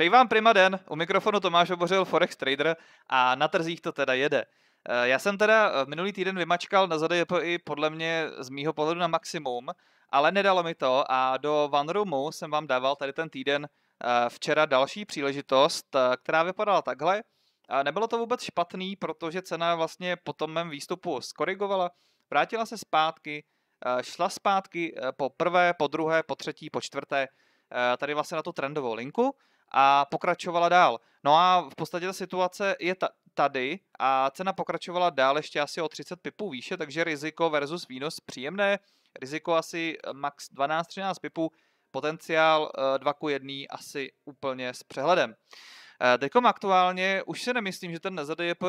Přeji vám prima den, u mikrofonu Tomáš Obořil, Forex Trader a na trzích to teda jede. Eh, já jsem teda eh, minulý týden vymačkal na ZDP i podle mě z mýho pohledu na maximum, ale nedalo mi to a do One Roomu jsem vám dával tady ten týden eh, včera další příležitost, která vypadala takhle. Nebylo to vůbec špatný, protože cena vlastně po tom mém výstupu skorigovala, vrátila se zpátky, šla zpátky po prvé, po druhé, po třetí, po čtvrté, tady vlastně na tu trendovou linku a pokračovala dál. No a v podstatě ta situace je ta, tady a cena pokračovala dál ještě asi o 30 pipů výše, takže riziko versus výnos příjemné. Riziko asi eh, max 12-13 pipů, potenciál 2 k 1 asi úplně s přehledem. Dekom eh, aktuálně už si nemyslím, že ten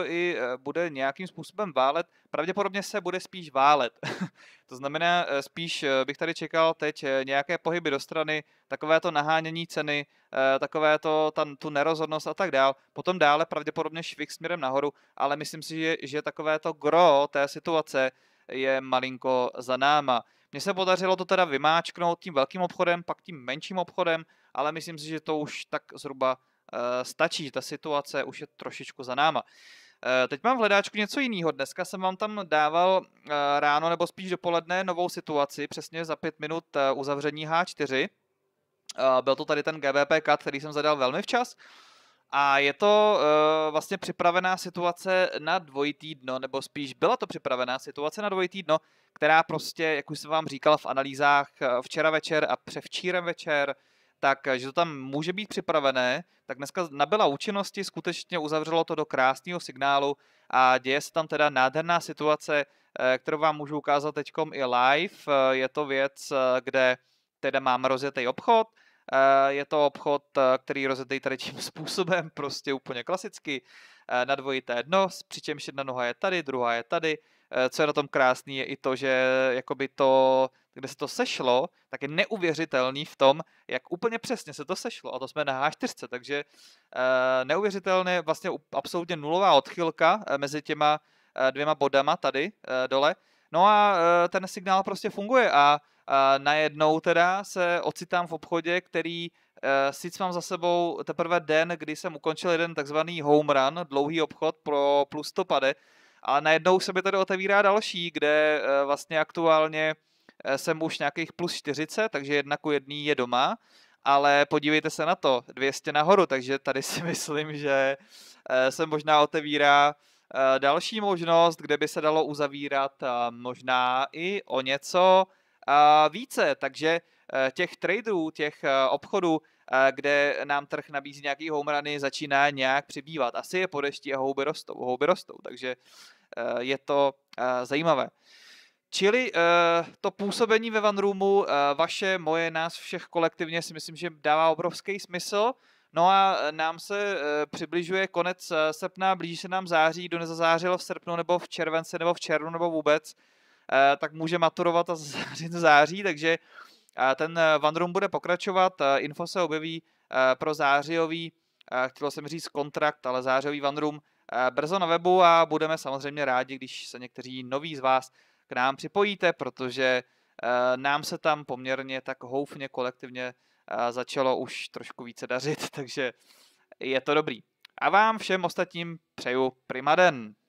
i eh, bude nějakým způsobem válet. Pravděpodobně se bude spíš válet. to znamená, eh, spíš bych tady čekal teď nějaké pohyby do strany, takové to nahánění ceny, takové to, tam, tu nerozhodnost a tak dál. Potom dále pravděpodobně švih směrem nahoru, ale myslím si, že, že takové to gro té situace je malinko za náma. Mně se podařilo to teda vymáčknout tím velkým obchodem, pak tím menším obchodem, ale myslím si, že to už tak zhruba Eh, stačí, ta situace už je trošičku za náma. Eh, teď mám v hledáčku něco jiného. Dneska jsem vám tam dával eh, ráno nebo spíš dopoledne novou situaci, přesně za pět minut uzavření H4. Byl to tady ten GVP cut, který jsem zadal velmi včas. A je to uh, vlastně připravená situace na dvojitý dno, nebo spíš byla to připravená situace na dvojitý dno, která prostě, jak už jsem vám říkal v analýzách včera večer a převčírem večer, tak eh, že to tam může být připravené, tak dneska nabyla účinnosti, skutečně uzavřelo to do krásného signálu a děje se tam teda nádherná situace, eh, kterou vám můžu ukázat teďkom i live. Eh, je to věc, kde teda mám rozjetý obchod, je to obchod, který rozjetý tady tím způsobem, prostě úplně klasicky, na dvojité dno, přičemž jedna noha je tady, druhá je tady. Co je na tom krásný, je i to, že jakoby to kde se to sešlo, tak je neuvěřitelný v tom, jak úplně přesně se to sešlo. A to jsme na H4, takže e, neuvěřitelné, vlastně absolutně nulová odchylka eh, mezi těma eh, dvěma bodama tady e, dole. No a e, ten signál prostě funguje a e, najednou teda se ocitám v obchodě, který e, sice mám za sebou teprve den, kdy jsem ukončil jeden takzvaný home run, dlouhý obchod pro plus 100 ale najednou se mi tady otevírá další, kde e, vlastně aktuálně Eh, jsem už nějakých plus 40, takže jedna ku jedný je doma, ale podívejte se na to, 200 nahoru, takže tady si myslím, že eh, se možná otevírá eh, další možnost, kde by se dalo uzavírat možná i o něco více, takže těch tradeů, těch obchodů, kde nám trh nabízí nějaký homerany, začíná nějak přibývat. Asi je po dešti a houby rostou, houby rostou takže je to zajímavé. Čili uh, to působení ve Van Roomu, uh, vaše, moje, nás všech kolektivně si myslím, že dává obrovský smysl. No a eh, nám se uh, přibližuje konec uh, srpna, blíží se nám září, kdo nezazářil v srpnu nebo v červenci nebo v červnu nebo vůbec, uh, tak může maturovat a zářit září, takže uh, ten Van Room bude pokračovat, uh, info se objeví uh, pro zářijový, uh, chtěl jsem říct kontrakt, ale zářijový Van Room uh, brzo na webu a budeme samozřejmě rádi, když se někteří noví z vás k nám připojíte, protože eh, nám se tam poměrně tak houfně kolektivně eh, začalo už trošku více dařit, takže je to dobrý. A vám všem ostatním přeju den.